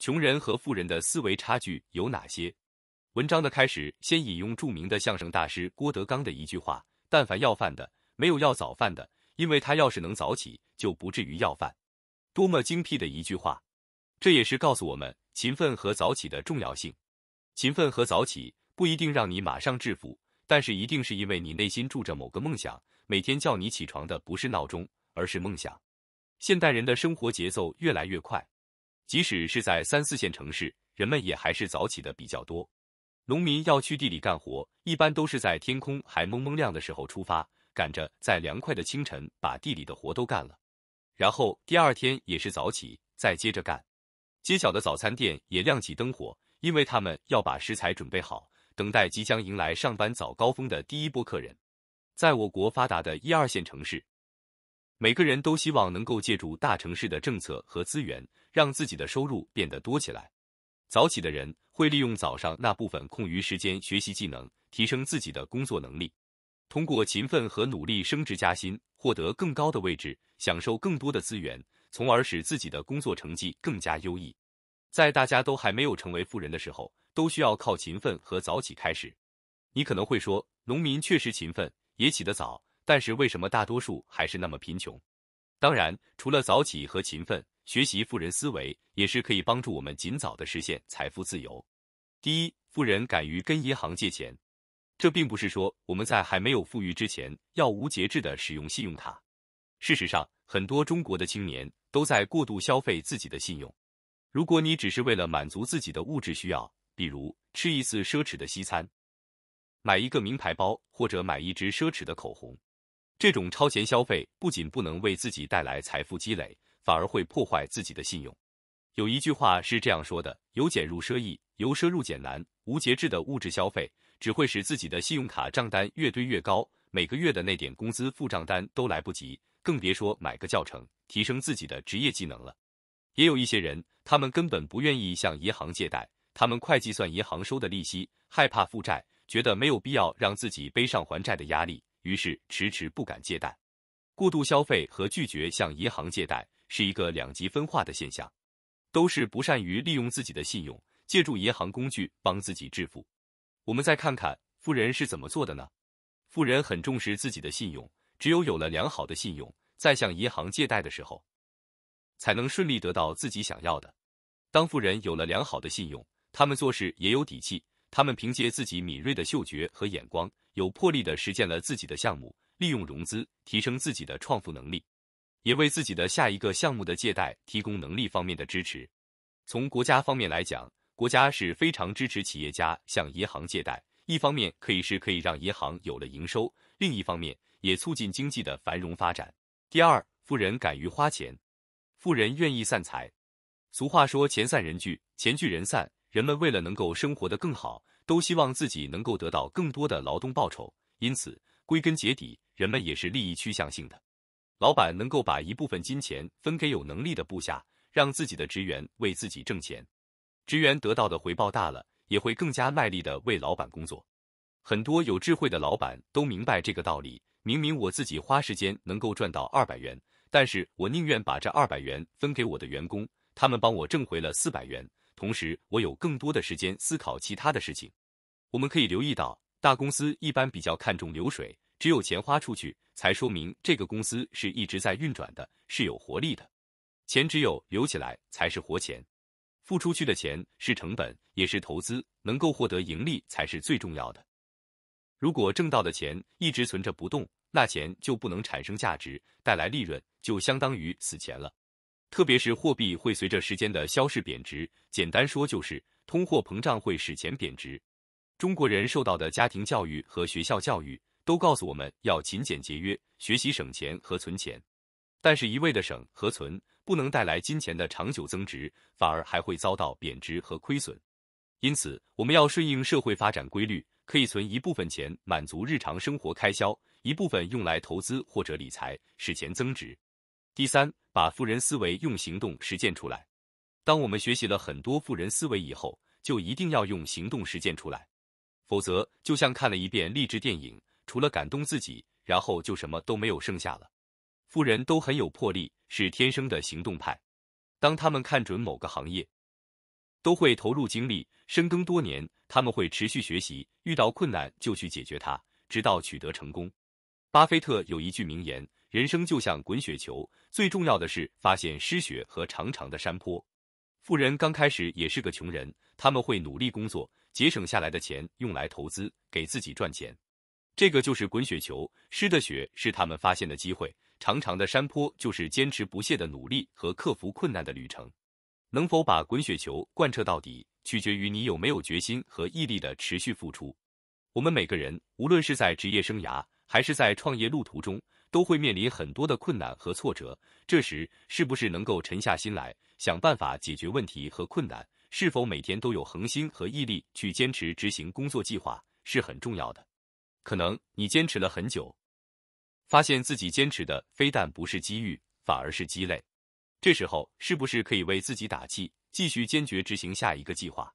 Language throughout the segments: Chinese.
穷人和富人的思维差距有哪些？文章的开始先引用著名的相声大师郭德纲的一句话：“但凡要饭的，没有要早饭的，因为他要是能早起，就不至于要饭。”多么精辟的一句话！这也是告诉我们勤奋和早起的重要性。勤奋和早起不一定让你马上致富，但是一定是因为你内心住着某个梦想，每天叫你起床的不是闹钟，而是梦想。现代人的生活节奏越来越快。即使是在三四线城市，人们也还是早起的比较多。农民要去地里干活，一般都是在天空还蒙蒙亮的时候出发，赶着在凉快的清晨把地里的活都干了，然后第二天也是早起，再接着干。街角的早餐店也亮起灯火，因为他们要把食材准备好，等待即将迎来上班早高峰的第一波客人。在我国发达的一二线城市。每个人都希望能够借助大城市的政策和资源，让自己的收入变得多起来。早起的人会利用早上那部分空余时间学习技能，提升自己的工作能力。通过勤奋和努力升职加薪，获得更高的位置，享受更多的资源，从而使自己的工作成绩更加优异。在大家都还没有成为富人的时候，都需要靠勤奋和早起开始。你可能会说，农民确实勤奋，也起得早。但是为什么大多数还是那么贫穷？当然，除了早起和勤奋，学习富人思维也是可以帮助我们尽早的实现财富自由。第一，富人敢于跟银行借钱，这并不是说我们在还没有富裕之前要无节制的使用信用卡。事实上，很多中国的青年都在过度消费自己的信用。如果你只是为了满足自己的物质需要，比如吃一次奢侈的西餐，买一个名牌包，或者买一支奢侈的口红。这种超前消费不仅不能为自己带来财富积累，反而会破坏自己的信用。有一句话是这样说的：“由俭入奢易，由奢入俭难。”无节制的物质消费只会使自己的信用卡账单越堆越高，每个月的那点工资付账单都来不及，更别说买个教程提升自己的职业技能了。也有一些人，他们根本不愿意向银行借贷，他们会计算银行收的利息，害怕负债，觉得没有必要让自己背上还债的压力。于是迟迟不敢借贷，过度消费和拒绝向银行借贷是一个两极分化的现象，都是不善于利用自己的信用，借助银行工具帮自己致富。我们再看看富人是怎么做的呢？富人很重视自己的信用，只有有了良好的信用，在向银行借贷的时候，才能顺利得到自己想要的。当富人有了良好的信用，他们做事也有底气。他们凭借自己敏锐的嗅觉和眼光，有魄力地实践了自己的项目，利用融资提升自己的创富能力，也为自己的下一个项目的借贷提供能力方面的支持。从国家方面来讲，国家是非常支持企业家向银行借贷，一方面可以是可以让银行有了营收，另一方面也促进经济的繁荣发展。第二，富人敢于花钱，富人愿意散财。俗话说，钱散人聚，钱聚人散。人们为了能够生活得更好，都希望自己能够得到更多的劳动报酬。因此，归根结底，人们也是利益趋向性的。老板能够把一部分金钱分给有能力的部下，让自己的职员为自己挣钱。职员得到的回报大了，也会更加卖力的为老板工作。很多有智慧的老板都明白这个道理。明明我自己花时间能够赚到二百元，但是我宁愿把这二百元分给我的员工，他们帮我挣回了四百元。同时，我有更多的时间思考其他的事情。我们可以留意到，大公司一般比较看重流水，只有钱花出去，才说明这个公司是一直在运转的，是有活力的。钱只有流起来，才是活钱。付出去的钱是成本，也是投资，能够获得盈利才是最重要的。如果挣到的钱一直存着不动，那钱就不能产生价值，带来利润，就相当于死钱了。特别是货币会随着时间的消逝贬值，简单说就是通货膨胀会使钱贬值。中国人受到的家庭教育和学校教育都告诉我们要勤俭节约，学习省钱和存钱，但是一味的省和存不能带来金钱的长久增值，反而还会遭到贬值和亏损。因此，我们要顺应社会发展规律，可以存一部分钱满足日常生活开销，一部分用来投资或者理财，使钱增值。第三。把富人思维用行动实践出来。当我们学习了很多富人思维以后，就一定要用行动实践出来，否则就像看了一遍励志电影，除了感动自己，然后就什么都没有剩下了。富人都很有魄力，是天生的行动派。当他们看准某个行业，都会投入精力深耕多年。他们会持续学习，遇到困难就去解决它，直到取得成功。巴菲特有一句名言。人生就像滚雪球，最重要的是发现失雪和长长的山坡。富人刚开始也是个穷人，他们会努力工作，节省下来的钱用来投资，给自己赚钱。这个就是滚雪球，失的雪是他们发现的机会，长长的山坡就是坚持不懈的努力和克服困难的旅程。能否把滚雪球贯彻到底，取决于你有没有决心和毅力的持续付出。我们每个人，无论是在职业生涯还是在创业路途中，都会面临很多的困难和挫折，这时是不是能够沉下心来想办法解决问题和困难？是否每天都有恒心和毅力去坚持执行工作计划是很重要的。可能你坚持了很久，发现自己坚持的非但不是机遇，反而是鸡肋。这时候是不是可以为自己打气，继续坚决执行下一个计划？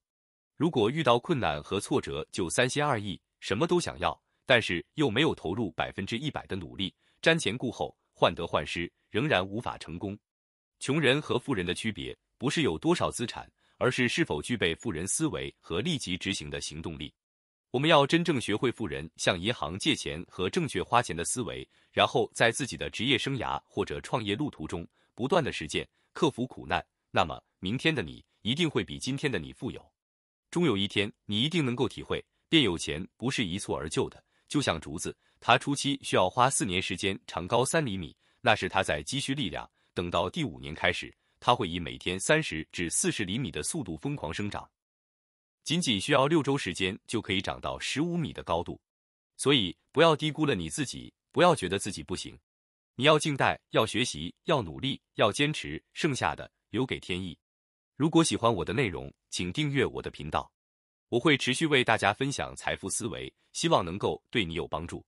如果遇到困难和挫折就三心二意，什么都想要，但是又没有投入百分之一百的努力。瞻前顾后、患得患失，仍然无法成功。穷人和富人的区别，不是有多少资产，而是是否具备富人思维和立即执行的行动力。我们要真正学会富人向银行借钱和正确花钱的思维，然后在自己的职业生涯或者创业路途中不断的实践，克服苦难。那么，明天的你一定会比今天的你富有。终有一天，你一定能够体会，变有钱不是一蹴而就的。就像竹子，它初期需要花四年时间长高三厘米，那是它在积蓄力量。等到第五年开始，它会以每天三十至四十厘米的速度疯狂生长，仅仅需要六周时间就可以长到十五米的高度。所以不要低估了你自己，不要觉得自己不行，你要静待，要学习，要努力，要坚持，剩下的留给天意。如果喜欢我的内容，请订阅我的频道。我会持续为大家分享财富思维，希望能够对你有帮助。